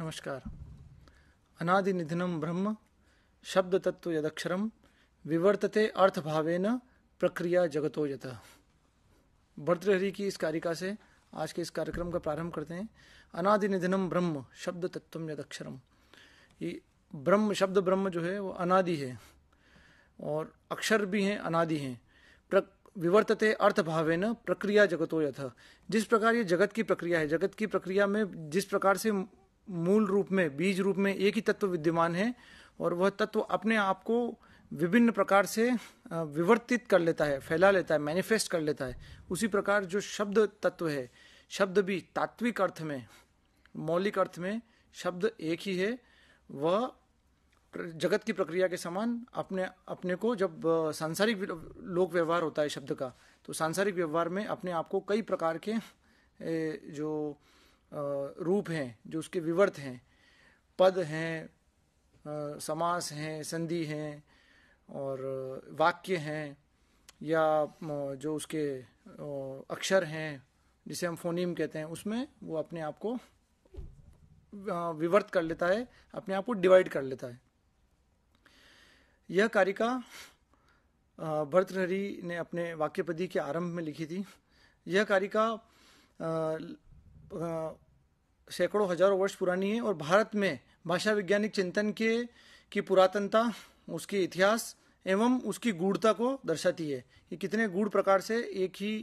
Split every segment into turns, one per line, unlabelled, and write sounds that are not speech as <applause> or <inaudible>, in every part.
नमस्कार अनादि निधनम ब्रह्म शब्द तत्व यदक्षरम विवर्तते अर्थ भावेन प्रक्रिया जगतो यत भर्तृहरि की इस कारिका से आज के इस कार्यक्रम का प्रारंभ करते हैं अनादि निधनम ब्रह्म शब्द तत्व यदक्षरम ये ब्रह्म शब्द ब्रह्म जो है वो अनादि है और अक्षर भी हैं अनादि हैं विवर्तते अर्थ भावे न प्रक्रिया जगतो यथ जिस प्रकार ये जगत की प्रक्रिया है जगत की प्रक्रिया में जिस प्रकार से मूल रूप में बीज रूप में एक ही तत्व विद्यमान है और वह तत्व अपने आप को विभिन्न प्रकार से विवर्तित कर लेता है फैला लेता है मैनिफेस्ट कर लेता है उसी प्रकार जो शब्द तत्व है शब्द भी तात्विक अर्थ में मौलिक अर्थ में शब्द एक ही है वह जगत की प्रक्रिया के समान अपने अपने को जब सांसारिक लोक व्यवहार होता है शब्द का तो सांसारिक व्यवहार में अपने आप को कई प्रकार के जो रूप हैं जो उसके विवर्त हैं पद हैं समास हैं संधि हैं और वाक्य हैं या जो उसके अक्षर हैं जिसे हम फोनीम कहते हैं उसमें वो अपने आप को विवर्त कर लेता है अपने आप को डिवाइड कर लेता है यह कारिका भरतहरी ने अपने वाक्यपदी के आरंभ में लिखी थी यह कारिका सैकड़ों हजारों वर्ष पुरानी है और भारत में भाषा वैज्ञानिक चिंतन के की पुरातनता उसके इतिहास एवं उसकी गूढ़ता को दर्शाती है कि कितने गूढ़ प्रकार से एक ही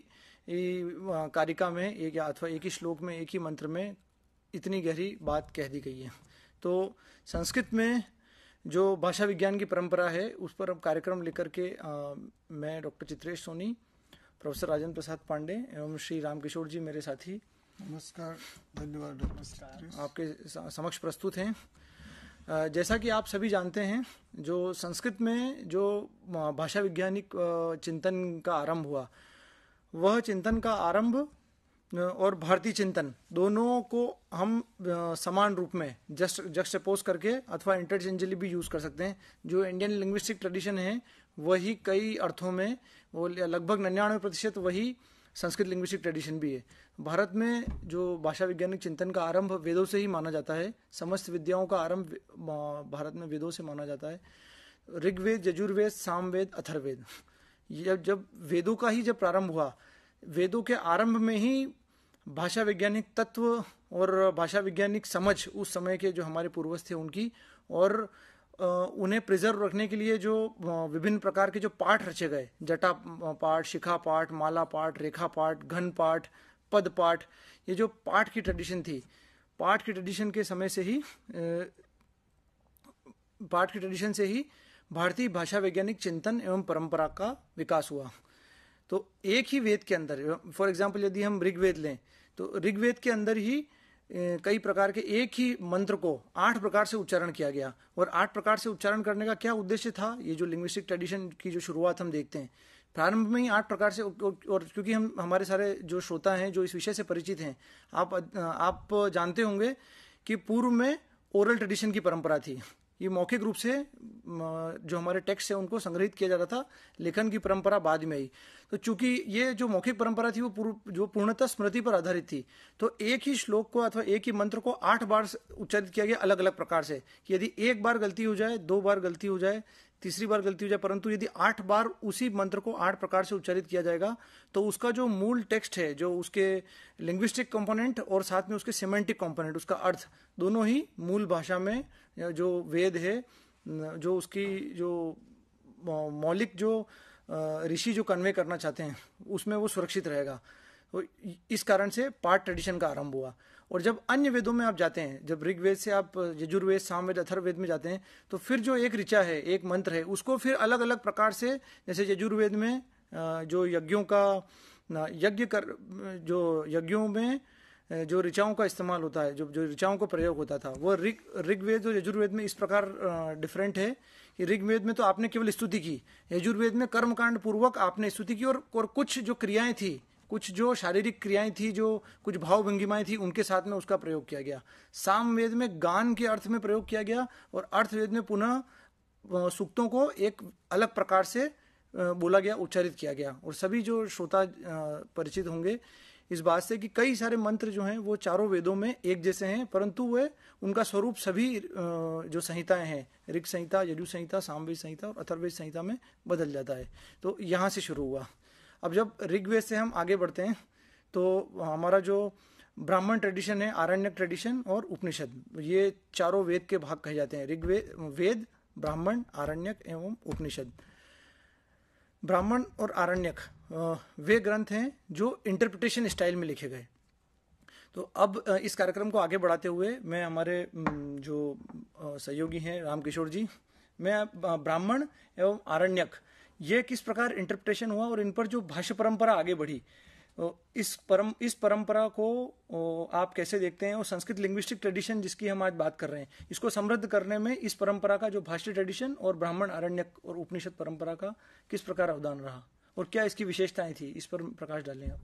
कारिका में एक अथवा एक ही श्लोक में एक ही मंत्र में इतनी गहरी बात कह दी गई है तो संस्कृत में जो भाषा विज्ञान की परंपरा है उस पर अब कार्यक्रम लेकर के आ, मैं डॉक्टर चित्रेश सोनी प्रोफेसर राजेंद्र प्रसाद पांडे एवं श्री रामकिशोर जी मेरे साथी नमस्कार धन्यवाद आपके समक्ष प्रस्तुत हैं जैसा कि आप सभी जानते हैं जो संस्कृत में जो भाषा वैज्ञानिक चिंतन का आरंभ हुआ वह चिंतन का आरंभ और भारतीय चिंतन दोनों को हम समान रूप में जस्ट जस्ट सपोज करके अथवा इंटरचेंजली भी यूज़ कर सकते हैं जो इंडियन लिंग्विस्टिक ट्रेडिशन है वही कई अर्थों में वो लगभग निन्यानवे प्रतिशत वही संस्कृत लिंग्विस्टिक ट्रेडिशन भी है भारत में जो भाषा वैज्ञानिक चिंतन का आरंभ वेदों से ही माना जाता है समस्त विद्याओं का आरंभ भारत में वेदों से माना जाता है ऋग्वेद यजुर्वेद सामवेद अथर्वेद जब जब वेदों का ही जब प्रारंभ हुआ वेदों के आरंभ में ही भाषा वैज्ञानिक तत्व और भाषा वैज्ञानिक समझ उस समय के जो हमारे पूर्वज थे उनकी और उन्हें प्रिजर्व रखने के लिए जो विभिन्न प्रकार के जो पाठ रचे गए जटा पाठ शिखा पाठ माला पाठ रेखा पाठ घन पाठ पद पाठ ये जो पाठ की ट्रेडिशन थी पाठ की ट्रेडिशन के समय से ही पाठ की ट्रेडिशन से ही भारतीय भाषा वैज्ञानिक चिंतन एवं परंपरा का विकास हुआ तो एक ही वेद के अंदर फॉर एग्जाम्पल यदि हम ऋग्वेद लें तो ऋग्वेद के अंदर ही कई प्रकार के एक ही मंत्र को आठ प्रकार से उच्चारण किया गया और आठ प्रकार से उच्चारण करने का क्या उद्देश्य था ये जो लिंग्विस्टिक ट्रेडिशन की जो शुरुआत हम देखते हैं प्रारंभ में ही आठ प्रकार से और क्योंकि हम हमारे सारे जो श्रोता हैं जो इस विषय से परिचित हैं आप आप जानते होंगे कि पूर्व में ओरल ट्रेडिशन की परंपरा थी ये मौखिक रूप से जो हमारे टेक्स्ट है उनको संग्रहित किया जाता था लेखन की परंपरा बाद में आई तो चूंकि ये जो मौखिक परंपरा थी वो पूर्व जो पूर्णतः स्मृति पर आधारित थी तो एक ही श्लोक को अथवा एक ही मंत्र को आठ बार उच्चारित किया गया अलग अलग प्रकार से कि यदि एक बार गलती हो जाए दो बार गलती हो जाए तीसरी बार गलती हो जाए परंतु यदि आठ बार उसी मंत्र को आठ प्रकार से उच्चारित किया जाएगा तो उसका जो मूल टेक्स्ट है जो उसके लिंग्विस्टिक कंपोनेंट और साथ में उसके सिमेंटिक कंपोनेंट उसका अर्थ दोनों ही मूल भाषा में जो वेद है जो उसकी जो मौलिक जो ऋषि जो कन्वे करना चाहते हैं उसमें वो सुरक्षित रहेगा तो इस कारण से पाठ ट्रेडिशन का आरंभ हुआ और जब अन्य वेदों में आप जाते हैं जब ऋग्वेद से आप यजुर्वेद सामवेद अथर्वेद में जाते हैं तो फिर जो एक ऋचा है एक मंत्र है उसको फिर अलग अलग प्रकार से जैसे यजुर्वेद में जो यज्ञों का यज्ञ कर जो यज्ञों में जो ऋचाओं का इस्तेमाल होता है जो जो ऋचाओं का प्रयोग होता था वो ऋग ऋग्वेद और यजुर्वेद में इस प्रकार डिफरेंट है कि ऋग्वेद में तो आपने केवल स्तुति की यजुर्वेद में कर्मकांड पूर्वक आपने स्तुति की और और कुछ जो क्रियाएं थी कुछ जो शारीरिक क्रियाएं थी जो कुछ भाव भंगिमाएं थी उनके साथ में उसका प्रयोग किया गया सामवेद में गान के अर्थ में प्रयोग किया गया और अर्थवेद में पुनः सूक्तों को एक अलग प्रकार से बोला गया उच्चारित किया गया और सभी जो श्रोता परिचित होंगे इस बात से कि कई सारे मंत्र जो हैं वो चारों वेदों में एक जैसे हैं परंतु वे उनका स्वरूप सभी जो संहिताएं हैं ऋग संहिता यजु संहिता सामवेद संहिता और अथर्वेद संहिता में बदल जाता है तो यहाँ से शुरू हुआ अब जब ऋग्वेद से हम आगे बढ़ते हैं तो हमारा जो ब्राह्मण ट्रेडिशन है आरण्य ट्रेडिशन और उपनिषद ये चारों वेद के भाग कहे जाते हैं ऋग्वेद वेद ब्राह्मण आरण्यक एवं उपनिषद ब्राह्मण और आरण्यक वे ग्रंथ हैं जो इंटरप्रिटेशन स्टाइल में लिखे गए तो अब इस कार्यक्रम को आगे बढ़ाते हुए मैं हमारे जो सहयोगी हैं रामकिशोर जी मैं ब्राह्मण एवं आरण्यक ये किस प्रकार इंटरप्रिटेशन हुआ और इन पर जो भाष्य परंपरा आगे बढ़ी इस परम इस परंपरा को आप कैसे देखते हैं और संस्कृत लिंग्विस्टिक ट्रेडिशन जिसकी हम आज बात कर रहे हैं इसको समृद्ध करने में इस परंपरा का जो भाष्य ट्रेडिशन और ब्राह्मण अरण्यक और उपनिषद परंपरा का किस प्रकार अवदान रहा और क्या इसकी विशेषताएं थी इस पर प्रकाश डालें आप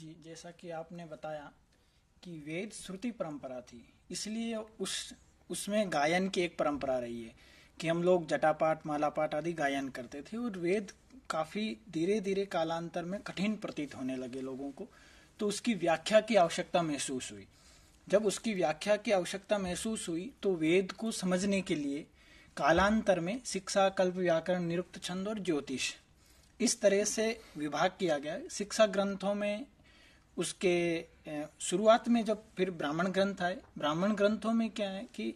जी जैसा कि आपने बताया कि वेद श्रुति परंपरा थी इसलिए उस उसमें गायन की एक परंपरा रही है कि हम लोग जटापाट मालापाट आदि गायन करते थे और वेद काफी धीरे धीरे कालांतर में कठिन प्रतीत होने लगे लोगों को तो उसकी व्याख्या की आवश्यकता महसूस हुई जब उसकी व्याख्या की आवश्यकता महसूस हुई तो वेद को समझने के लिए कालांतर में शिक्षा कल्प व्याकरण निरुक्त छंद और ज्योतिष इस तरह से विभाग किया गया शिक्षा ग्रंथों में उसके शुरुआत में जब फिर ब्राह्मण ग्रंथ आए ब्राह्मण ग्रंथों में क्या है कि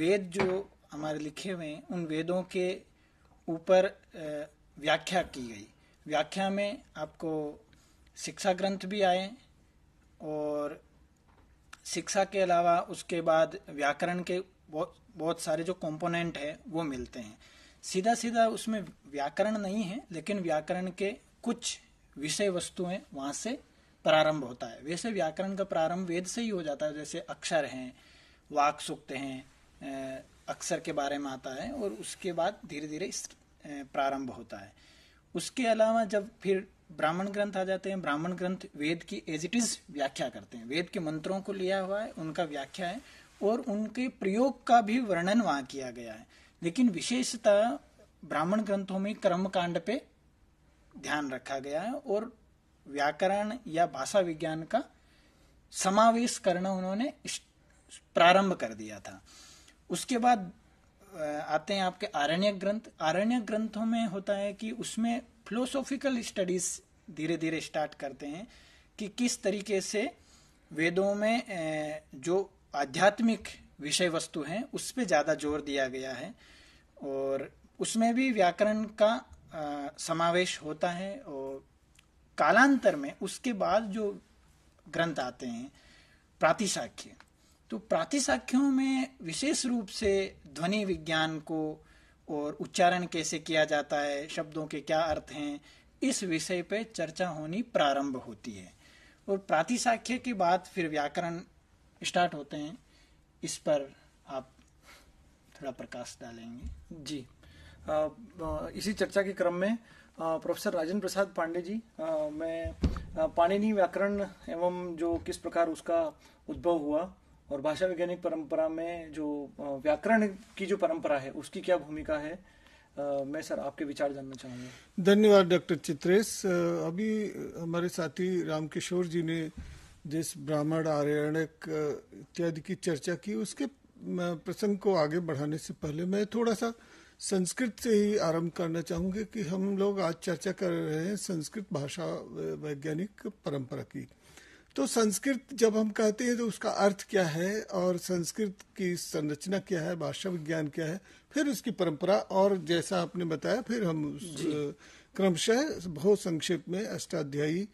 वेद जो हमारे लिखे हुए हैं उन वेदों के ऊपर व्याख्या की गई व्याख्या में आपको शिक्षा ग्रंथ भी आए और शिक्षा के अलावा उसके बाद व्याकरण के बहुत बहुत सारे जो कंपोनेंट हैं वो मिलते हैं सीधा सीधा उसमें व्याकरण नहीं है लेकिन व्याकरण के कुछ विषय वस्तुएं वहाँ से प्रारंभ होता है वैसे व्याकरण का प्रारंभ वेद से ही हो जाता है जैसे अक्षर हैं वाक सूक्त हैं अक्षर के बारे में आता है और उसके बाद धीरे धीरे प्रारंभ होता है उसके अलावा जब फिर ब्राह्मण ग्रंथ आ जाते हैं ब्राह्मण ग्रंथ वेद की एज इट इज व्याख्या करते हैं वेद के मंत्रों को लिया हुआ है उनका व्याख्या है और उनके प्रयोग का भी वर्णन वहां किया गया है लेकिन विशेषतः ब्राह्मण ग्रंथों में कर्म कांड पे ध्यान रखा गया है और व्याकरण या भाषा विज्ञान का समावेश करना उन्होंने प्रारंभ कर दिया था उसके बाद आते हैं आपके आरण्य ग्रंथ आरण्य ग्रंथों में होता है कि उसमें फिलोसॉफिकल स्टडीज धीरे धीरे स्टार्ट करते हैं कि किस तरीके से वेदों में जो आध्यात्मिक विषय वस्तु हैं उस पर ज़्यादा जोर दिया गया है और उसमें भी व्याकरण का समावेश होता है और कालांतर में उसके बाद जो ग्रंथ आते हैं प्रातिशाख्य तो प्रातिशाख्यों में विशेष रूप से ध्वनि विज्ञान को और उच्चारण कैसे किया जाता है शब्दों के क्या अर्थ हैं इस विषय पर चर्चा होनी प्रारंभ होती है और प्रातिशाख्य के बाद फिर व्याकरण
स्टार्ट होते हैं इस पर आप थोड़ा प्रकाश डालेंगे जी आ, इसी चर्चा के क्रम में प्रोफेसर राजन प्रसाद पांडे जी आ, मैं पाणिनि व्याकरण एवं जो किस प्रकार उसका उद्भव हुआ और भाषा वैज्ञानिक परंपरा में जो व्याकरण की जो परंपरा है उसकी क्या भूमिका है आ, मैं सर आपके विचार जानना चाहूंगा
धन्यवाद डॉक्टर चित्रेश अभी हमारे साथी रामकिशोर जी ने जिस ब्राह्मण आर्यणक इत्यादि की चर्चा की उसके प्रसंग को आगे बढ़ाने से पहले मैं थोड़ा सा संस्कृत से ही आरंभ करना चाहूंगी कि हम लोग आज चर्चा कर रहे हैं संस्कृत भाषा वैज्ञानिक परंपरा की तो संस्कृत जब हम कहते हैं तो उसका अर्थ क्या है और संस्कृत की संरचना क्या है भाषा विज्ञान क्या है फिर उसकी परंपरा और जैसा आपने बताया फिर हम क्रमशः बहुत संक्षेप में अष्टाध्यायी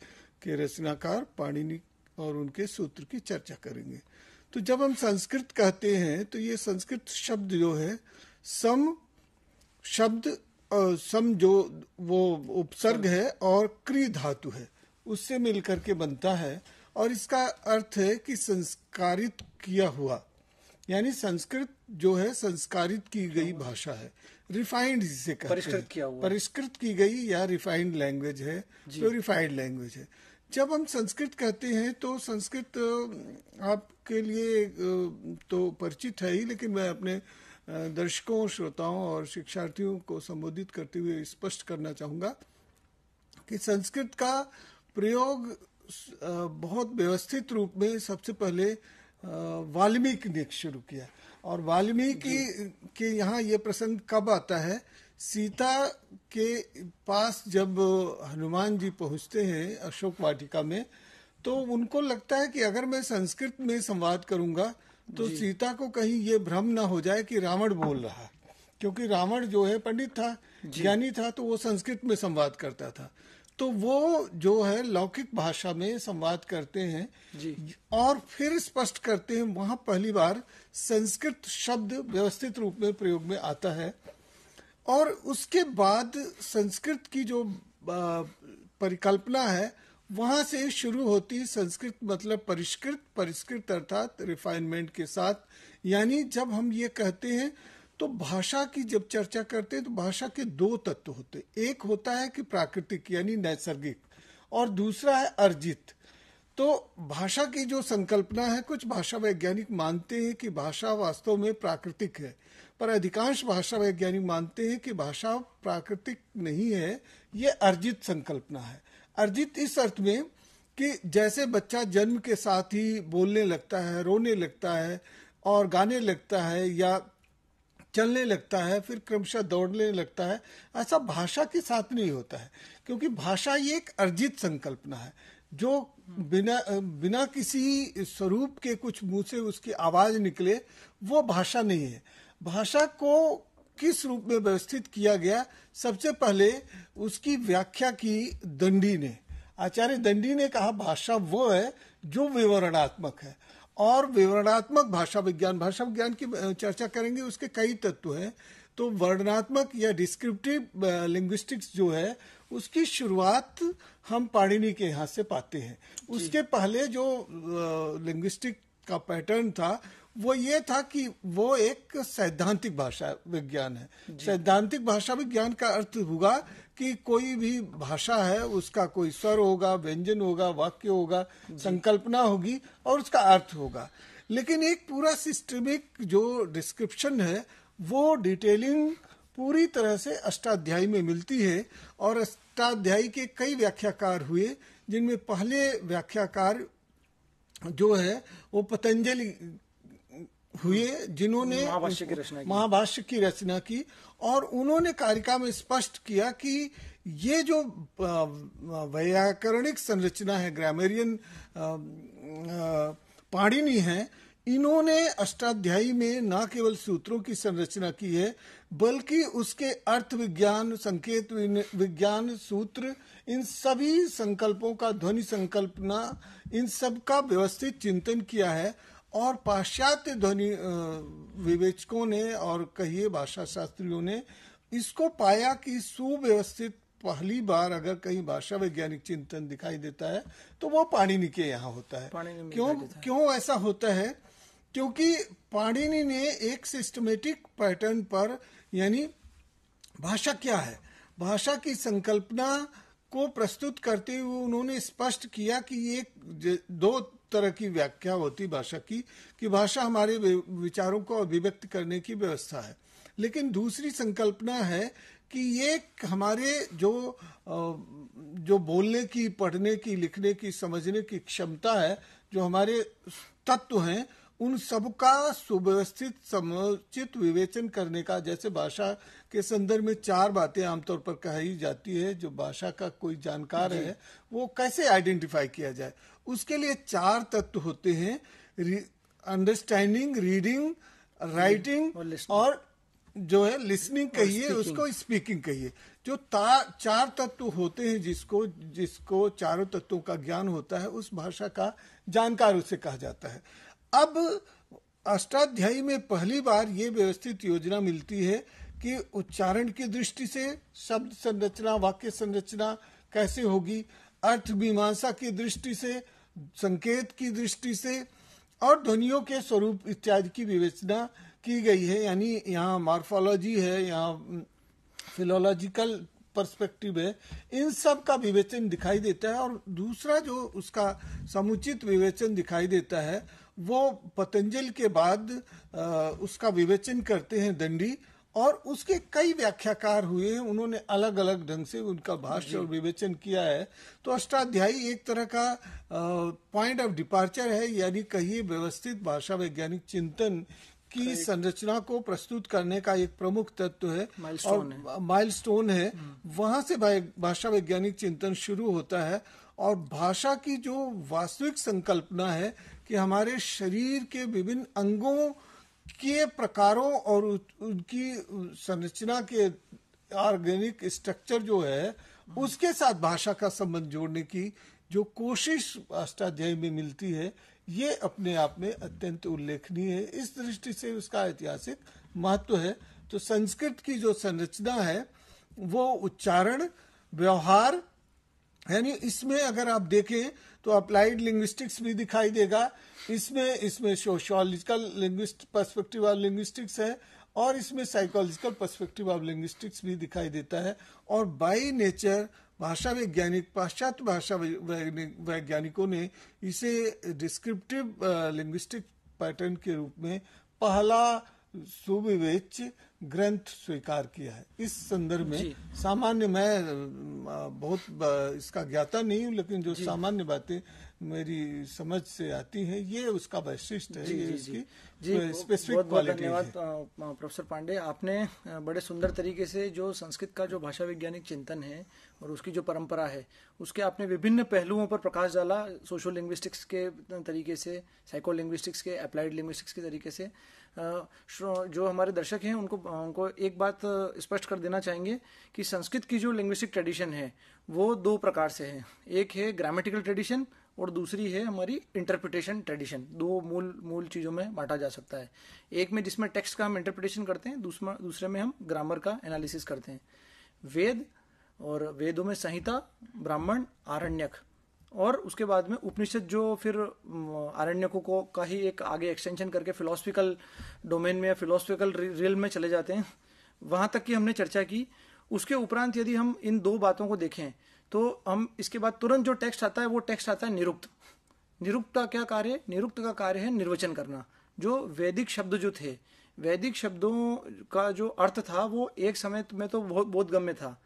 के रचनाकार पाणिनि और उनके सूत्र की चर्चा करेंगे तो जब हम संस्कृत कहते हैं तो ये संस्कृत शब्द जो है सम शब्द सम जो वो उपसर्ग है और क्री धातु है उससे मिलकर के बनता है और इसका अर्थ है कि संस्कारित किया हुआ यानी संस्कृत जो है संस्कारित की गई भाषा है रिफाइंड जिसे कहते परिष्कृत किया हुआ परिष्कृत की गई या रिफाइंड लैंग्वेज है तो रिफाइंड लैंग्वेज है जब हम संस्कृत कहते हैं तो संस्कृत आपके लिए तो परिचित है ही लेकिन मैं अपने दर्शकों श्रोताओं और शिक्षार्थियों को संबोधित करते हुए स्पष्ट करना चाहूंगा कि संस्कृत का प्रयोग बहुत व्यवस्थित रूप में सबसे पहले वाल्मीकि ने शुरू किया और वाल्मीकि के यहाँ ये प्रसंग कब आता है सीता के पास जब हनुमान जी पहुँचते हैं अशोक वाटिका में तो उनको लगता है कि अगर मैं संस्कृत में संवाद करूंगा तो सीता को कहीं ये भ्रम ना हो जाए कि रावण बोल रहा क्योंकि रावण जो है पंडित था ज्ञानी था तो वो संस्कृत में संवाद करता था तो वो जो है लौकिक भाषा में संवाद करते हैं जी। और फिर स्पष्ट करते हैं वहां पहली बार संस्कृत शब्द व्यवस्थित रूप में प्रयोग में आता है और उसके बाद संस्कृत की जो परिकल्पना है वहां से शुरू होती संस्कृत मतलब परिष्कृत परिष्कृत अर्थात रिफाइनमेंट के साथ यानी जब हम ये कहते हैं तो भाषा की जब चर्चा करते हैं तो भाषा के दो तत्व होते एक होता है कि प्राकृतिक यानी नैसर्गिक और दूसरा है अर्जित तो भाषा की जो संकल्पना है कुछ भाषा वैज्ञानिक मानते हैं कि भाषा वास्तव में प्राकृतिक है पर अधिकांश भाषा वैज्ञानिक मानते हैं कि भाषा प्राकृतिक नहीं है ये अर्जित संकल्पना है अर्जित इस अर्थ में कि जैसे बच्चा जन्म के साथ ही बोलने लगता है रोने लगता है और गाने लगता है या चलने लगता है फिर क्रमशः दौड़ने लगता है ऐसा भाषा के साथ नहीं होता है क्योंकि भाषा ये एक अर्जित संकल्पना है जो बिना बिना किसी स्वरूप के कुछ मुंह से उसकी आवाज निकले वो भाषा नहीं है भाषा को किस रूप में व्यवस्थित किया गया सबसे पहले उसकी व्याख्या की दंडी ने आचार्य दंडी ने कहा भाषा वो है जो विवरणात्मक है और विवरणात्मक भाषा विज्ञान भाषा विज्ञान की चर्चा करेंगे उसके कई तत्व हैं तो वर्णात्मक या डिस्क्रिप्टिव लिंग्विस्टिक्स जो है उसकी शुरुआत हम पाणिनि के यहाँ से पाते हैं उसके पहले जो लिंग्विस्टिक का पैटर्न था वो ये था कि वो एक सैद्धांतिक भाषा विज्ञान है सैद्धांतिक भाषा विज्ञान का अर्थ होगा कि कोई भी भाषा है उसका कोई स्वर होगा व्यंजन होगा वाक्य होगा संकल्पना होगी और उसका अर्थ होगा लेकिन एक पूरा सिस्टमिक जो डिस्क्रिप्शन है वो डिटेलिंग पूरी तरह से अष्टाध्यायी में मिलती है और अष्टाध्यायी के कई व्याख्याकार हुए जिनमें पहले व्याख्याकार जो है वो पतंजलि हुए जिन्होंने महाभाष्य की रचना की की और उन्होंने कारिका में स्पष्ट किया कि ये जो व्याकरणिक संरचना है ग्रामेरियन पाणिनी है इन्होंने अष्टाध्यायी में न केवल सूत्रों की संरचना की है बल्कि उसके अर्थ विज्ञान संकेत विज्ञान सूत्र इन सभी संकल्पों का ध्वनि संकल्पना इन सब का व्यवस्थित चिंतन किया है और पाश्चात्य ध्वनि विवेचकों ने और कहिए भाषा शास्त्रियों ने इसको पाया कि सुव्यवस्थित पहली बार अगर कहीं भाषा वैज्ञानिक चिंतन दिखाई देता है तो वो पाणिनि के यहाँ होता है क्यों क्यों ऐसा होता है क्योंकि पाणिनि ने एक सिस्टमेटिक पैटर्न पर यानी भाषा क्या है भाषा की संकल्पना को प्रस्तुत करते हुए उन्होंने स्पष्ट किया कि ये दो तरह की व्याख्या होती भाषा की कि भाषा हमारे विचारों को अभिव्यक्त करने की व्यवस्था है लेकिन दूसरी संकल्पना है कि ये हमारे जो जो बोलने की पढ़ने की लिखने की समझने की क्षमता है जो हमारे तत्व हैं उन सब का सुव्यवस्थित समुचित विवेचन करने का जैसे भाषा के संदर्भ में चार बातें आमतौर पर कही जाती है जो भाषा का कोई जानकार है वो कैसे आइडेंटिफाई किया जाए उसके लिए चार तत्व होते हैं अंडरस्टैंडिंग रीडिंग राइटिंग और जो है लिसनिंग कहिए उसको स्पीकिंग कहिए जो ता, चार तत्व होते हैं जिसको जिसको चारों तत्वों का ज्ञान होता है उस भाषा का जानकार उसे कहा जाता है अब अष्टाध्यायी में पहली बार ये व्यवस्थित योजना मिलती है कि उच्चारण की दृष्टि से शब्द संरचना वाक्य संरचना कैसे होगी अर्थ मीमांसा की दृष्टि से संकेत की दृष्टि से और ध्वनियों के स्वरूप इत्यादि की विवेचना की गई है यानी यहाँ मार्फोलॉजी है यहाँ फिलोलॉजिकल पर्सपेक्टिव है इन सब का विवेचन दिखाई देता है और दूसरा जो उसका समुचित विवेचन दिखाई देता है वो पतंजल के बाद आ, उसका विवेचन करते हैं दंडी और उसके कई व्याख्याकार हुए उन्होंने अलग अलग ढंग से उनका भाष्य और विवेचन किया है तो अष्टाध्यायी एक तरह का पॉइंट ऑफ डिपार्चर है यानी कहिए व्यवस्थित भाषा वैज्ञानिक चिंतन की संरचना को प्रस्तुत करने का एक प्रमुख तत्व है और है, है हम्म। वहां से भाषा वैज्ञानिक चिंतन शुरू होता है और भाषा की जो वास्तविक संकल्पना है कि हमारे शरीर के विभिन्न अंगों के प्रकारों और उनकी संरचना के ऑर्गेनिक स्ट्रक्चर जो है उसके साथ भाषा का संबंध जोड़ने की जो कोशिश अष्टाध्याय में मिलती है ये अपने आप में अत्यंत उल्लेखनीय है इस दृष्टि से उसका ऐतिहासिक महत्व है तो संस्कृत की जो संरचना है वो उच्चारण व्यवहार यानी इसमें अगर आप देखें तो अप्लाइड लिंग्विस्टिक्स भी दिखाई देगा इसमें इसमें sociological linguist perspective of linguistics है और इसमें साइकोलॉजिकल पर्सपेक्टिव ऑफ लिंग्विस्टिक्स भी दिखाई देता है और बाई नेचर भाषा वैज्ञानिक पाश्चात्य भाषा वैज्ञानिकों ने इसे डिस्क्रिप्टिव लिंग्विस्टिक पैटर्न के रूप में पहला सुविवेच ग्रंथ स्वीकार किया है इस संदर्भ में सामान्य मैं बहुत इसका ज्ञाता नहीं हूँ लेकिन जो सामान्य बातें मेरी समझ से आती है ये उसका वैशिष्ट है ये इसकी स्पेसिफिक क्वालिटी है
प्रोफेसर पांडे आपने बड़े सुंदर तरीके से जो संस्कृत का जो भाषा वैज्ञानिक चिंतन है और उसकी जो परंपरा है उसके आपने विभिन्न पहलुओं पर प्रकाश डाला सोशो लिंग्विस्टिक्स के तरीके से साइको लिंग्विस्टिक्स के अप्लाइड लिंग्विस्टिक्स के तरीके से जो हमारे दर्शक हैं उनको उनको एक बात स्पष्ट कर देना चाहेंगे कि संस्कृत की जो लिंग्विस्टिक ट्रेडिशन है वो दो प्रकार से है एक है ग्रामेटिकल ट्रेडिशन और दूसरी है हमारी इंटरप्रिटेशन ट्रेडिशन दो मूल मूल चीज़ों में बांटा जा सकता है एक में जिसमें टेक्स्ट का हम इंटरप्रिटेशन करते हैं दूसरा दूसरे में हम ग्रामर का एनालिसिस करते हैं वेद और वेदों में संहिता ब्राह्मण आरण्यक और उसके बाद में उपनिषद जो फिर आरण्यकों को का ही एक आगे एक्सटेंशन करके फिलोसफिकल डोमेन में या फिलोसफिकल रियल में चले जाते हैं वहां तक की हमने चर्चा की उसके उपरांत यदि हम इन दो बातों को देखें तो हम इसके बाद तुरंत जो टेक्स्ट आता है वो टेक्स्ट आता है निरुक्त निरुक्त का क्या कार्य निरुक्त का कार्य है निर्वचन करना जो वैदिक शब्द जो थे वैदिक शब्दों का जो अर्थ था वो एक समय में तो बहुत बहुत गम्य था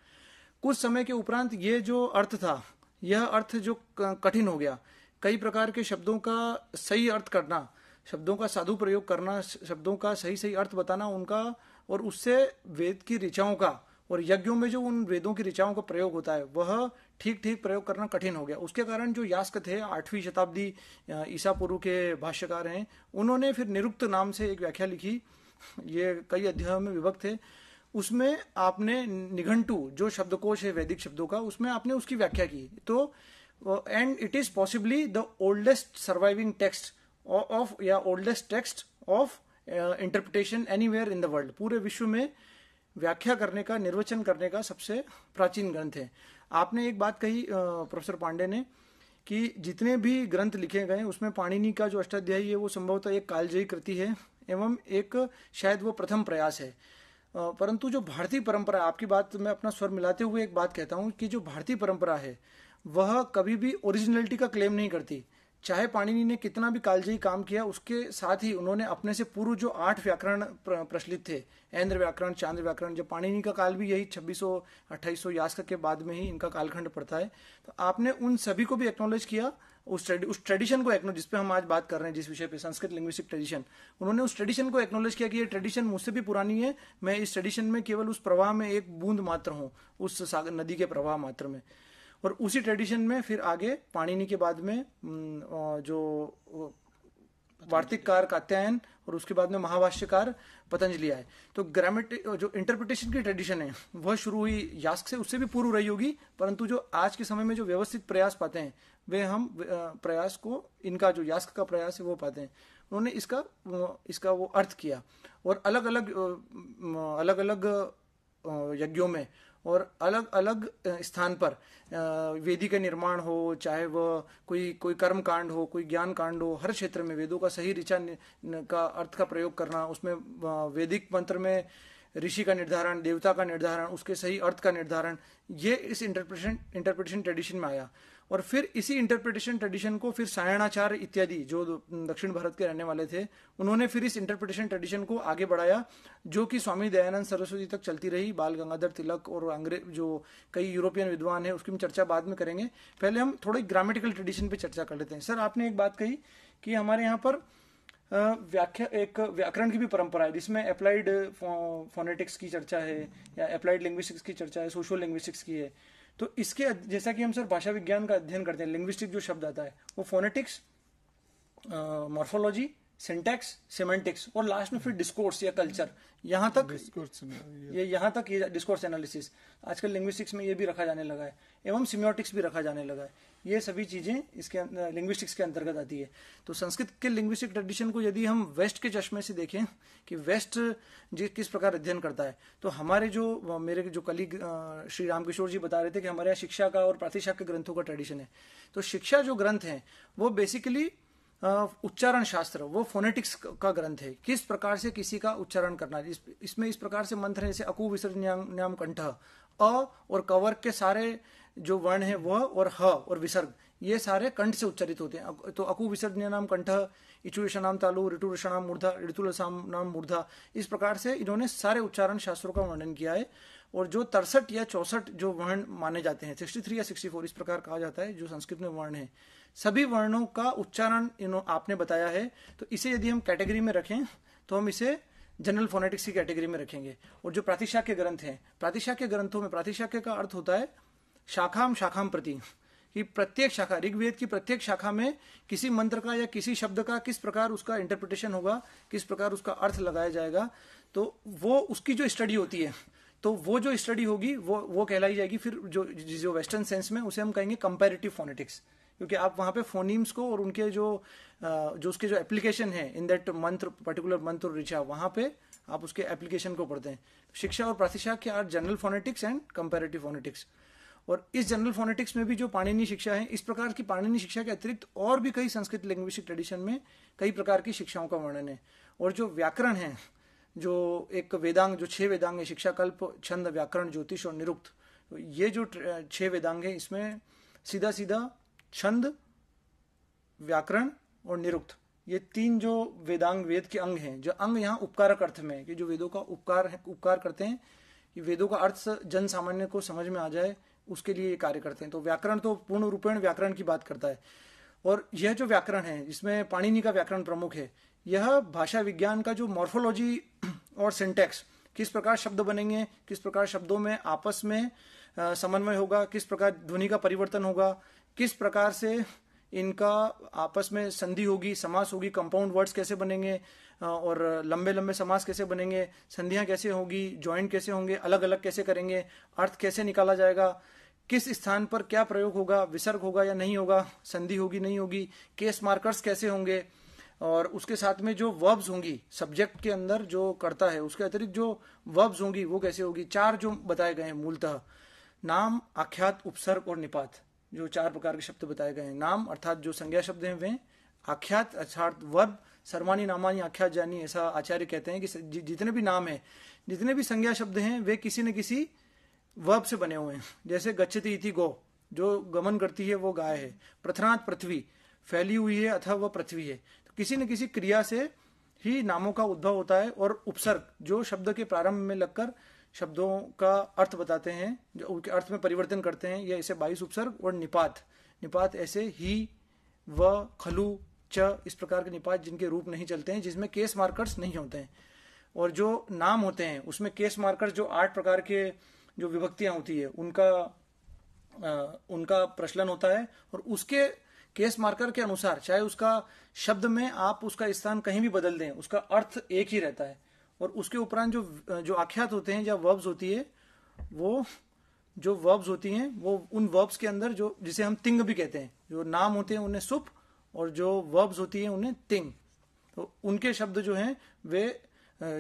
कुछ समय के उपरांत ये जो अर्थ था यह अर्थ जो कठिन हो गया कई प्रकार के शब्दों का सही अर्थ करना शब्दों का साधु प्रयोग करना शब्दों का सही सही अर्थ बताना उनका और उससे वेद की ऋचाओं का और यज्ञों में जो उन वेदों की ऋचाओं का प्रयोग होता है वह ठीक ठीक प्रयोग करना कठिन हो गया उसके कारण जो यास्क थे आठवीं शताब्दी ईसा पूर्व के भाष्यकार हैं उन्होंने फिर निरुक्त नाम से एक व्याख्या लिखी ये कई अध्यायों में विभक्त है उसमें आपने निघंटू जो शब्दकोश है वैदिक शब्दों का उसमें आपने उसकी व्याख्या की तो and it is possibly the oldest surviving text of या oldest text of interpretation anywhere in the world पूरे विश्व में व्याख्या करने का निर्वचन करने का सबसे प्राचीन ग्रंथ है आपने एक बात कही प्रोफेसर पांडे ने कि जितने भी ग्रंथ लिखे गए उसमें पाणिनि का जो अष्टाध्यायी है वो संभवतः एक कालजयी कृति है एवं एक शायद वो प्रथम प्रयास है परंतु जो भारतीय परंपरा आपकी बात मैं अपना स्वर मिलाते हुए एक बात कहता हूँ कि जो भारतीय परंपरा है वह कभी भी ओरिजिनलिटी का क्लेम नहीं करती चाहे पाणिनि ने कितना भी कालजयी काम किया उसके साथ ही उन्होंने अपने से पूर्व जो आठ व्याकरण प्रचलित थे ऐन्द्र व्याकरण चांद्र व्याकरण जब पाणिनि का काल भी यही छब्बीस सौ अट्ठाईस सौ यास्क के बाद में ही इनका कालखंड पड़ता है तो आपने उन सभी को भी एक्नोलेज किया उस उस ट्रेडिशन को एक्नोलेज जिसपे हम आज बात कर रहे हैं जिस विषय पे संस्कृत लिंग्विस्टिक ट्रेडिशन उन्होंने उस ट्रेडिशन को एक्नोलेज किया कि ये ट्रेडिशन मुझसे भी पुरानी है मैं इस ट्रेडिशन में केवल उस प्रवाह में एक बूंद मात्र हूँ उस सागर नदी के प्रवाह मात्र में और उसी ट्रेडिशन में फिर आगे पाणिनि के बाद में जो वार्तिककार कात्यायन और उसके बाद में महाभाष्यकार पतंजलि आए तो ग्रामेट जो इंटरप्रिटेशन की ट्रेडिशन है वह शुरू हुई यास्क से उससे भी पूर्व रही होगी परंतु जो आज के समय में जो व्यवस्थित प्रयास पाते हैं वे हम प्रयास को इनका जो यास्क का प्रयास है वो पाते हैं उन्होंने इसका इसका वो अर्थ किया और अलग अलग अलग अलग यज्ञों में और अलग अलग स्थान पर वेदी का निर्माण हो चाहे वह कोई कोई कर्म कांड हो कोई ज्ञान कांड हो हर क्षेत्र में वेदों का सही ऋचा का अर्थ का प्रयोग करना उसमें वैदिक मंत्र में ऋषि का निर्धारण देवता का निर्धारण उसके सही अर्थ का निर्धारण ये इस इंटरप्रिटेशन इंटरप्रिटेशन ट्रेडिशन में आया और फिर इसी इंटरप्रिटेशन ट्रेडिशन को फिर सायणाचार्य इत्यादि जो दक्षिण भारत के रहने वाले थे उन्होंने फिर इस इंटरप्रिटेशन ट्रेडिशन को आगे बढ़ाया जो कि स्वामी दयानंद सरस्वती तक चलती रही बाल गंगाधर तिलक और अंग्रेज जो कई यूरोपियन विद्वान है उसकी हम चर्चा बाद में करेंगे पहले हम थोड़ी ग्रामेटिकल ट्रेडिशन पर चर्चा कर लेते हैं सर आपने एक बात कही कि हमारे यहाँ पर व्याख्या एक व्याकरण की भी परंपरा है जिसमें अप्लाइड फोनेटिक्स की चर्चा है या अप्लाइड लिंग्विस्टिक्स की चर्चा है सोशल लिंग्विस्टिक्स की है तो इसके जैसा कि हम सर भाषा विज्ञान का अध्ययन करते हैं लिंग्विस्टिक जो शब्द आता है वो फोनेटिक्स मॉर्फोलॉजी सिंटेक्स सिमेंटिक्स और लास्ट में फिर डिस्कोर्स या कल्चर यहाँ तक ये यहाँ तक ये डिस्कोर्स एनालिसिस आजकल लिंग्विस्टिक्स में ये भी रखा जाने लगा है एवं सिम्योटिक्स भी रखा जाने लगा है ये सभी चीजें इसके लिंग्विस्टिक्स अं-, के अंतर्गत आती है तो संस्कृत के लिंग्विस्टिक ट्रेडिशन को यदि हम वेस्ट के चश्मे से देखें कि वेस्ट जी किस प्रकार अध्ययन करता है तो हमारे जो मेरे जो कलीग अं, श्री रामकिशोर जी बता रहे थे कि हमारे यहाँ शिक्षा का और प्रतिशा के ग्रंथों का ट्रेडिशन है तो शिक्षा जो ग्रंथ है वो बेसिकली उच्चारण शास्त्र वो फोनेटिक्स का ग्रंथ है किस प्रकार से किसी का उच्चारण करना है इस, इसमें इस प्रकार से मंत्र है जैसे अकु विसर्जन कंठ अ और कवर के सारे जो वर्ण है वह और ह और विसर्ग ये सारे कंठ से उच्चारित होते हैं तो अकु विसर्जन नाम कंठ इचुरेशा नाम तालु ऋतु नाम मूर्धा ऋतुलसाम नाम मूर्धा इस प्रकार से इन्होंने सारे उच्चारण शास्त्रों का वर्णन किया है और जो तिरसठ या चौसठ जो वर्ण माने जाते हैं सिक्सटी थ्री या सिक्सटी फोर इस प्रकार कहा जाता है जो संस्कृत में वर्ण है सभी वर्णों का उच्चारण आपने बताया है तो इसे यदि हम कैटेगरी में रखें तो हम इसे जनरल फोनेटिक्स की कैटेगरी में रखेंगे और जो प्रातिशा के ग्रंथ हैं प्रातिशा के ग्रंथों में प्रातिशाख्य का अर्थ होता है शाखाम शाखाम प्रति कि प्रत्येक शाखा ऋग्वेद की प्रत्येक शाखा में किसी मंत्र का या किसी शब्द का किस प्रकार उसका इंटरप्रिटेशन होगा किस प्रकार उसका अर्थ लगाया जाएगा तो वो उसकी जो स्टडी होती है तो वो जो स्टडी होगी वो वो कहलाई जाएगी फिर जो जो वेस्टर्न सेंस में उसे हम कहेंगे कंपेरेटिव फोनेटिक्स क्योंकि आप वहाँ पे फोनीम्स को और उनके जो जो उसके जो एप्लीकेशन है इन दैट मंत्र पर्टिकुलर मंत्र और ऋचा वहां पे आप उसके एप्लीकेशन को पढ़ते हैं शिक्षा और प्रतिशा के are general phonetics and comparative phonetics और इस जनरल फोनेटिक्स में भी जो पाणिनी शिक्षा है इस प्रकार की पाणिनी शिक्षा के अतिरिक्त और भी कई संस्कृत लैंग्विस्टिक ट्रेडिशन में कई प्रकार की शिक्षाओं का वर्णन है और जो व्याकरण है जो एक वेदांग जो छह वेदांग है शिक्षा कल्प छंद व्याकरण ज्योतिष और निरुक्त तो ये जो छह वेदांग है इसमें सीधा सीधा छंद व्याकरण और निरुक्त ये तीन जो वेदांग वेद के अंग हैं जो अंग यहाँ उपकारक अर्थ में है कि जो वेदों का उपकार उपकार करते हैं कि वेदों का अर्थ जन सामान्य को समझ में आ जाए उसके लिए ये कार्य करते हैं तो व्याकरण तो पूर्ण रूपेण व्याकरण की बात करता है और यह जो व्याकरण है इसमें पाणिनि का व्याकरण प्रमुख है यह भाषा विज्ञान का जो मॉर्फोलॉजी <clears throat> और सिंटेक्स किस प्रकार शब्द बनेंगे किस प्रकार शब्दों में आपस में समन्वय होगा किस प्रकार ध्वनि का परिवर्तन होगा किस प्रकार से इनका आपस में संधि होगी समास होगी कंपाउंड वर्ड्स कैसे बनेंगे और लंबे लंबे समास कैसे बनेंगे संधियां कैसे होगी ज्वाइंट कैसे होंगे अलग अलग कैसे करेंगे अर्थ कैसे निकाला जाएगा किस स्थान पर क्या प्रयोग होगा विसर्ग होगा या नहीं होगा संधि होगी नहीं होगी केस मार्कर्स कैसे होंगे और उसके साथ में जो वर्ब्स होंगी सब्जेक्ट के अंदर जो करता है उसके अतिरिक्त जो वर्ब्स होंगी वो कैसे होगी चार जो बताए गए हैं मूलतः नाम आख्यात उपसर्ग और निपात जो चार प्रकार के शब्द बताए गए हैं नाम अर्थात जो संज्ञा शब्द हैं वे आख्यात अर्थात वर्ब सर्वानी नामानी आख्यात जानी ऐसा आचार्य कहते हैं कि जितने भी नाम है जितने भी संज्ञा शब्द हैं वे किसी न किसी वर्ब से बने हुए हैं जैसे गच्छति इति गो जो गमन करती है वो गाय है प्रथनात् पृथ्वी फैली हुई है अथवा वह पृथ्वी है तो किसी न किसी क्रिया से ही नामों का उद्भव होता है और उपसर्ग जो शब्द के प्रारंभ में लगकर शब्दों का अर्थ बताते हैं जो उनके अर्थ में परिवर्तन करते हैं या इसे बाईस उपसर्ग और निपात निपात ऐसे ही व खलु च इस प्रकार के निपात जिनके रूप नहीं चलते हैं जिसमें केस मार्कर्स नहीं होते हैं और जो नाम होते हैं उसमें केस मार्कर्स जो आठ प्रकार के जो विभक्तियां होती है उनका आ, उनका प्रचलन होता है और उसके केस मार्कर के अनुसार चाहे उसका शब्द में आप उसका स्थान कहीं भी बदल दें उसका अर्थ एक ही रहता है और उसके उपरांत जो जो आख्यात होते हैं या वर्ब्स होती है वो जो वर्ब्स होती हैं वो उन वर्ब्स के अंदर जो जिसे हम तिंग भी कहते हैं जो नाम होते हैं उन्हें सुप और जो वर्ब्स होती हैं उन्हें तिंग तो उनके शब्द जो हैं वे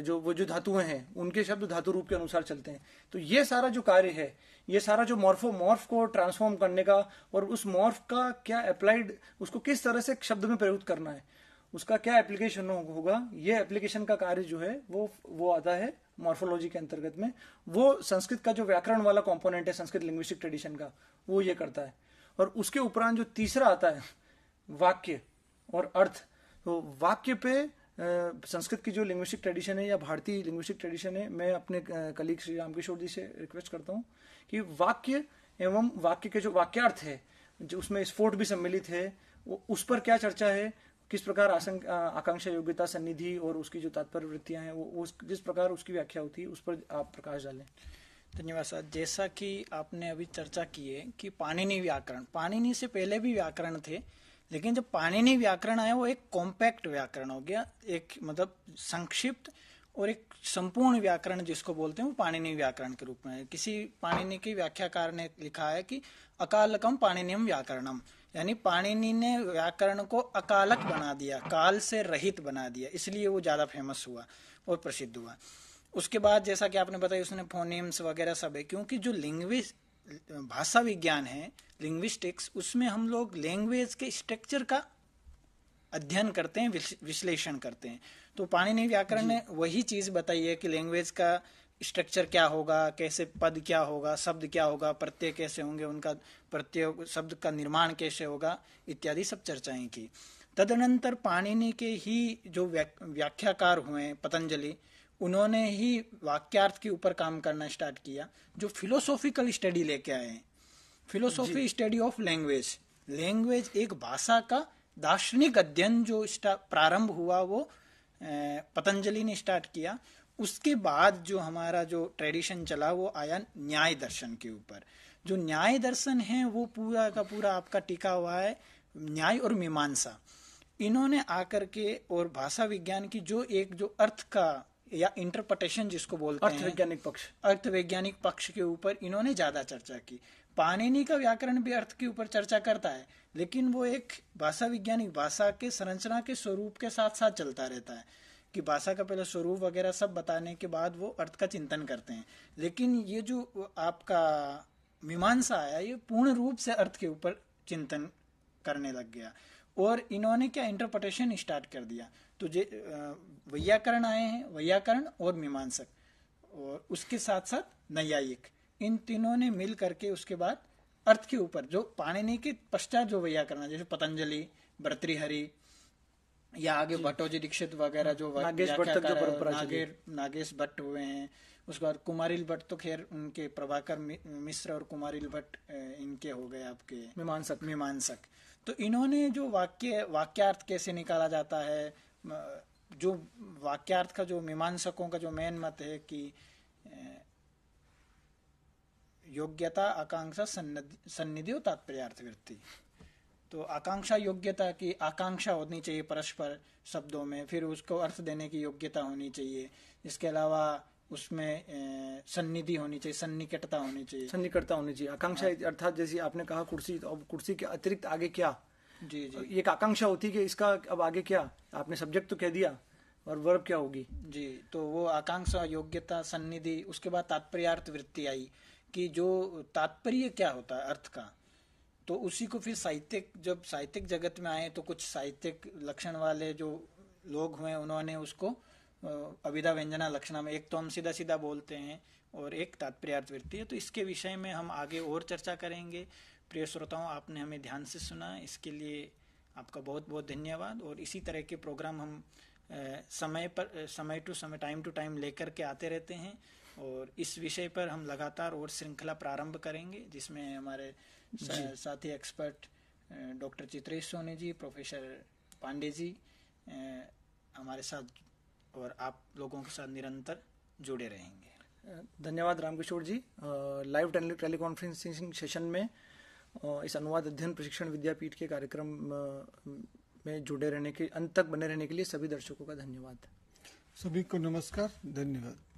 जो वो जो धातुएं हैं उनके शब्द धातु रूप के अनुसार चलते हैं तो ये सारा जो कार्य है ये सारा जो मॉर्फो मॉर्फ को ट्रांसफॉर्म करने का और उस मॉर्फ का क्या अप्लाइड उसको किस तरह से शब्द में प्रयुक्त करना है उसका क्या एप्लीकेशन होगा ये एप्लीकेशन का कार्य जो है वो वो आता है मॉर्फोलॉजी के अंतर्गत में वो संस्कृत का जो व्याकरण वाला कॉम्पोनेंट है संस्कृत लिंग्विस्टिक ट्रेडिशन का वो ये करता है और उसके उपरांत जो तीसरा आता है वाक्य और अर्थ तो वाक्य पे संस्कृत की जो लिंग्विस्टिक ट्रेडिशन है या भारतीय लिंग्विस्टिक ट्रेडिशन है मैं अपने कलीग श्री रामकिशोर जी से रिक्वेस्ट करता हूँ कि वाक्य एवं वाक्य के जो वाक्यार्थ है जो उसमें स्फोट भी सम्मिलित है उस पर क्या चर्चा है किस प्रकार आकांक्षा योग्यता सन्निधि और उसकी जो तात्पर्य वृत्तियां हैं वो उस जिस प्रकार उसकी व्याख्या होती है उस पर आप प्रकाश
डालें धन्यवाद सर जैसा कि आपने अभी चर्चा की है कि पाणिनि व्याकरण पाणिनि से पहले भी व्याकरण थे लेकिन जब पाणिनि व्याकरण आया वो एक कॉम्पैक्ट व्याकरण हो गया एक मतलब संक्षिप्त और एक संपूर्ण व्याकरण जिसको बोलते हैं वो पाणिनि व्याकरण के रूप में किसी पाणिनि के व्याख्याकार ने लिखा है कि अकालकम पाणिनियम व्याकरणम यानी पाणिनि ने व्याकरण को अकालक बना दिया काल से रहित बना दिया इसलिए वो ज़्यादा फेमस हुआ और प्रसिद्ध हुआ उसके बाद जैसा कि आपने बताया उसने फोनेम्स वगैरह सब है क्योंकि जो लिंग्विस्ट भाषा विज्ञान है लिंग्विस्टिक्स उसमें हम लोग लैंग्वेज के स्ट्रक्चर का अध्ययन करते हैं विश्लेषण करते हैं तो पाणिनि व्याकरण ने वही चीज़ बताई है कि लैंग्वेज का स्ट्रक्चर क्या होगा कैसे पद क्या होगा शब्द क्या होगा प्रत्यय कैसे होंगे उनका प्रत्यय शब्द का निर्माण कैसे होगा इत्यादि सब चर्चाएं की तदनंतर पाणिनि के ही जो व्याख्याकार हुए पतंजलि उन्होंने ही वाक्यार्थ के ऊपर काम करना स्टार्ट किया जो फिलोसॉफिकल स्टडी लेके आए हैं philosophy study of language language एक भाषा का दार्शनिक अध्ययन जो प्रारंभ हुआ वो पतंजलि ने स्टार्ट किया उसके बाद जो हमारा जो ट्रेडिशन चला वो आया न्याय दर्शन के ऊपर जो न्याय दर्शन है वो पूरा का पूरा आपका टिका हुआ है न्याय और मीमांसा इन्होंने आकर के और भाषा विज्ञान की जो एक जो अर्थ का या इंटरप्रटेशन जिसको बोलते अर्थ हैं अर्थवैज्ञानिक पक्ष अर्थवैज्ञानिक पक्ष के ऊपर इन्होंने ज्यादा चर्चा की पानिनी का व्याकरण भी अर्थ के ऊपर चर्चा करता है लेकिन वो एक भाषा वैज्ञानिक भाषा के संरचना के स्वरूप के साथ साथ चलता रहता है कि भाषा का पहले स्वरूप वगैरह सब बताने के बाद वो अर्थ का चिंतन करते हैं लेकिन ये जो आपका मीमांसा आया ये पूर्ण रूप से अर्थ के ऊपर चिंतन करने लग गया और इन्होंने क्या इंटरप्रटेशन स्टार्ट कर दिया तो जे वैयाकरण आए हैं वैयाकरण और मीमांसक और उसके साथ साथ नैयायिक इन तीनों ने मिल करके उसके बाद अर्थ के ऊपर जो पाणिनि के पश्चात जो वैयाकरण जैसे पतंजलि भर्तृहरि या आगे भट्टोजी दीक्षित वगैरह जो नागेश भट्ट जो परंपरा नागे, नागेश भट्ट हुए हैं उसके बाद कुमारिल भट्ट तो खैर उनके प्रभाकर मिश्र और कुमारिल भट्ट इनके हो गए आपके मीमांसक मीमांसक तो इन्होंने जो वाक्य वाक्यार्थ कैसे निकाला जाता है जो वाक्यार्थ का जो मीमांसकों का जो मेन मत है कि योग्यता आकांक्षा सन्निधि सन्निधि और तात्पर्यार्थ वृत्ति तो आकांक्षा योग्यता की आकांक्षा होनी चाहिए परस्पर शब्दों में फिर उसको अर्थ देने की योग्यता होनी चाहिए इसके अलावा उसमें
सन्निधि होनी चाहिए सन्निकटता होनी चाहिए सन्निकटता होनी चाहिए आकांक्षा हाँ। अर्थात जैसे आपने कहा कुर्सी तो अब कुर्सी के अतिरिक्त आगे क्या जी जी एक आकांक्षा होती है कि इसका अब आगे क्या आपने सब्जेक्ट तो कह दिया और वर्ब क्या होगी जी तो वो आकांक्षा योग्यता सन्निधि उसके बाद
तात्पर्यार्थ वृत्ति आई कि जो तात्पर्य क्या होता है अर्थ का तो उसी को फिर साहित्यिक जब साहित्यिक जगत में आए तो कुछ साहित्यिक लक्षण वाले जो लोग हुए उन्होंने उसको अविधा व्यंजना लक्षणा में एक तो हम सीधा सीधा बोलते हैं और एक तात्पर्यार्थ वृत्ति है तो इसके विषय में हम आगे और चर्चा करेंगे प्रिय श्रोताओं आपने हमें ध्यान से सुना इसके लिए आपका बहुत बहुत धन्यवाद और इसी तरह के प्रोग्राम हम समय पर समय टू समय टाइम टू टाइम लेकर के आते रहते हैं और इस विषय पर हम लगातार और श्रृंखला प्रारंभ करेंगे जिसमें हमारे साथी expert doctor Chitresh Soni ji professor Pandey ji हमारे साथ और आप लोगों के साथ निरंतर जुड़े रहेंगे
धन्यवाद Ramkishore ji live tele teleconferencing session में इस अनुवाद अध्ययन प्रशिक्षण विद्यापीठ के कार्यक्रम में जुड़े रहने के अंत तक बने रहने के लिए सभी दर्शकों का धन्यवाद
सभी को नमस्कार धन्यवाद